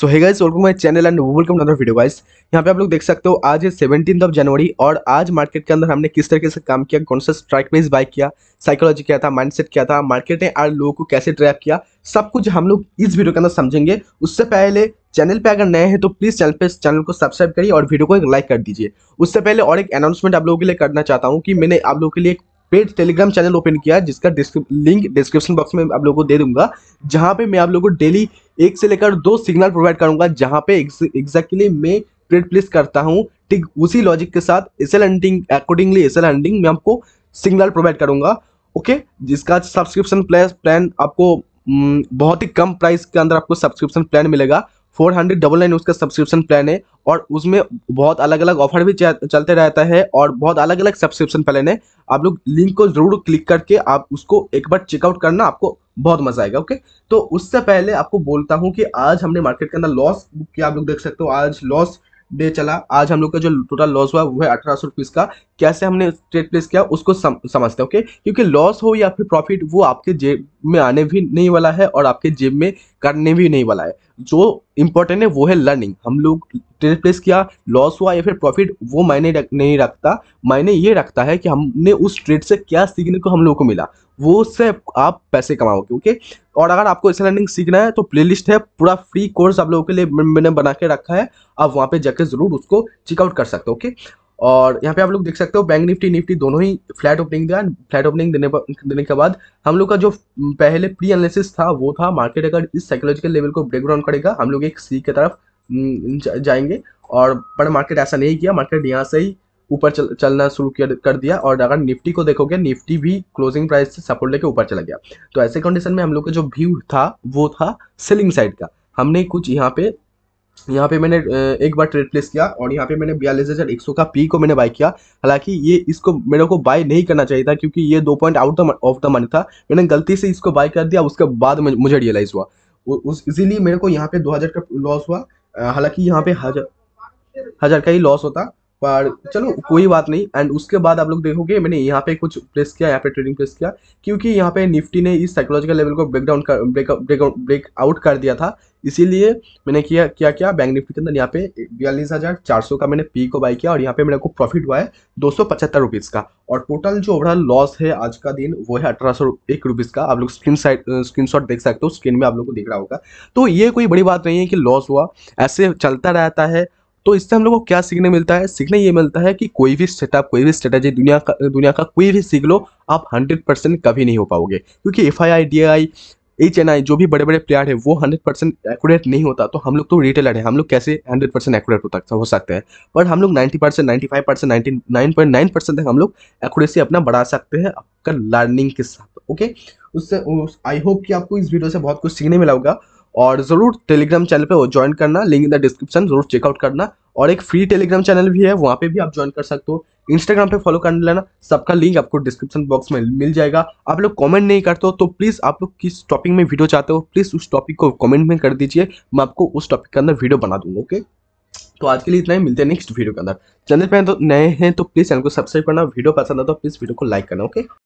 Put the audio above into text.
सो है guys welcome my channel and welcome other video guys यहाँ पे आप लोग देख सकते हो आज है सेवनटीन ऑफ जनवरी और आज मार्केट के अंदर हमने किस तरीके से काम किया कौन सा स्ट्राइक प्राइस बाय किया साइकोलॉजी क्या था माइंडसेट क्या था मार्केट ने आज लोगों को कैसे ट्रैप किया सब कुछ हम लोग इस वीडियो के अंदर समझेंगे उससे पहले चैनल पे अगर नए हैं तो प्लीज़ चैनल पे चैनल को सब्सक्राइब करिए और वीडियो को एक लाइक कर दीजिए उससे पहले और एक अनाउंसमेंट आप लोगों के लिए करना चाहता हूँ कि मैंने आप लोगों के लिए एक पेड टेलीग्राम चैनल ओपन किया जिसका लिंक डिस्क्रिप्शन बॉक्स में आप लोगों को दे दूंगा जहां पे मैं आप लोगों को डेली एक से लेकर दो सिग्नल प्रोवाइड करूंगा जहां पे एग्जैक्टली मैं ट्रेड प्लेस करता हूं ठीक उसी लॉजिक के साथ S L hunting accordingly S L hunting में आपको सिग्नल प्रोवाइड करूंगा ओके जिसका सब्सक्रिप्शन प्लान आपको हम्म, बहुत ही कम प्राइस के अंदर आपको सब्सक्रिप्शन प्लान मिलेगा फोर हंड्रेड डबल नाइन उसका सब्सक्रिप्शन प्लान है और उसमें बहुत अलग अलग ऑफर भी चलते रहता है और बहुत अलग अलग सब्सक्रिप्शन प्लान है आप लोग लिंक को जरूर क्लिक करके आप उसको एक बार चेकआउट करना आपको बहुत मजा आएगा ओके तो उससे पहले आपको बोलता हूँ कि आज हमने मार्केट के अंदर लॉस बुक किया आप लोग देख सकते हो आज लॉस डे चला आज हम लोग का जो टोटल लॉस हुआ वो है अठारह सौ रुपीज़ का कैसे हमने ट्रेड प्लेस किया उसको सम, समझते हैं ओके क्योंकि लॉस हो या फिर प्रॉफिट वो आपके जेब में आने भी नहीं वाला है और आपके जेब में करने भी नहीं वाला है जो इम्पोर्टेंट है वो है लर्निंग हम लोग ट्रेड प्लेस किया लॉस हुआ या फिर प्रॉफिट वो मायने रख, नहीं रखता मायने ये रखता है कि हमने उस ट्रेड से क्या सीखने को हम लोगों को मिला वो से आप पैसे कमाओगे ओके और अगर आपको ऐसा लर्निंग सीखना है तो प्लेलिस्ट है पूरा फ्री कोर्स आप लोगों के लिए मैंने बना के रखा है आप वहाँ पर जाकर ज़रूर उसको चेकआउट कर सकते हो ओके और यहाँ पे आप लोग देख सकते हो बैंक निफ्टी निफ्टी दोनों ही फ्लैट ओपनिंग दिया फ्लैट ओपनिंग देने देने के बाद हम लोग का जो पहले प्री एनालिसिस था वो था मार्केट अगर इस साइकोलॉजिकल लेवल को ब्रेक डाउन करेगा हम लोग एक सी की तरफ जाएंगे और पर मार्केट ऐसा नहीं किया मार्केट यहाँ से ही ऊपर चल, चलना शुरू कर दिया और अगर निफ्टी को देखोगे निफ्टी भी क्लोजिंग प्राइस से सपोर्ट लेके ऊपर चला गया तो ऐसे कंडीशन में हम लोग का जो व्यू था वो था सेलिंग साइड का हमने कुछ यहाँ पे यहाँ पे मैंने एक बार ट्रेड प्लेस किया और यहाँ पे मैंने बयालीस हज़ार एक सौ का पी को मैंने बाय किया हालांकि ये इसको मेरे को बाय नहीं करना चाहिए था क्योंकि ये दो point out of the money था मैंने गलती से इसको बाय कर दिया उसके बाद मुझे रियलाइज़ हुआ उस मेरे को यहाँ पे 2000 का लॉस हुआ हालांकि यहाँ पे हजार हज़ार का ही लॉस होता पर तो चलो कोई बात नहीं एंड उसके बाद आप लोग देखोगे मैंने यहाँ पे कुछ प्लेस किया यहाँ पे ट्रेडिंग प्लेस किया क्योंकि यहाँ पे निफ्टी ने इस साइकोलॉजिकल लेवल को ब्रेकडाउन कर ब्रेक ब्रेक ब्रेक आउट कर दिया था इसीलिए मैंने किया क्या क्या बैंक निफ्टी के अंदर यहाँ पे बयालीस हज़ार चार सौ का मैंने पी को बाई किया और यहाँ पे मेरे को प्रॉफिट हुआ है दो सौ पचहत्तर रुपीज़ का और टोटल जो ओवरऑल लॉस है आज का दिन वो है अठारह सौ एक रुपीज़ का आप लोग स्क्रीन साइड स्क्रीन शॉट देख सकते हो स्क्रीन में आप लोग को दिख रहा होगा तो ये कोई बड़ी बात नहीं है कि लॉस हुआ ऐसे चलता रहता है तो इससे हम लोग को क्या सीखने मिलता है सीखने ये मिलता है कि कोई भी सेटअप कोई भी स्ट्रेटेजी दुनिया का दुनिया का कोई भी सीख लो आप हंड्रेड परसेंट कभी नहीं हो पाओगे क्योंकि F I I D I I H N I भी बड़े बड़े प्लेयर है वो हंड्रेड परसेंट एकूरेट नहीं होता तो हम लोग तो रिटेलर है हम लोग कैसे हंड्रेड परसेंट एकूरेट होता हो सकते हैं पर हम लोग ninety percent ninety five percent ninety nine point nine percent तक हम लोग एकूरेसी अपना बढ़ा सकते हैं आपका लर्निंग के साथ ओके उससे आई होप कि आपको इस वीडियो से बहुत कुछ सीखने मिला होगा और ज़रूर टेलीग्राम चैनल पे ज्वाइन करना लिंक इन द डिस्क्रिप्शन जरूर चेकआउट करना और एक फ्री टेलीग्राम चैनल भी है वहाँ पे भी आप ज्वाइन कर सकते हो इंस्टाग्राम पे फॉलो कर लेना सबका लिंक आपको डिस्क्रिप्शन बॉक्स में मिल जाएगा आप लोग कमेंट नहीं करते हो तो प्लीज़ आप लोग किस टॉपिक में वीडियो चाहते हो प्लीज़ उस टॉपिक को कमेंट में कर दीजिए मैं आपको उस टॉपिक के अंदर वीडियो बना दूँगा ओके तो आज के लिए इतना ही मिलते हैं नेक्स्ट वीडियो के अंदर चैनल पर तो नए हैं तो प्लीज़ चैनल को सब्सक्राइब करना वीडियो पसंद आता तो प्लीज़ वीडियो को लाइक करना ओके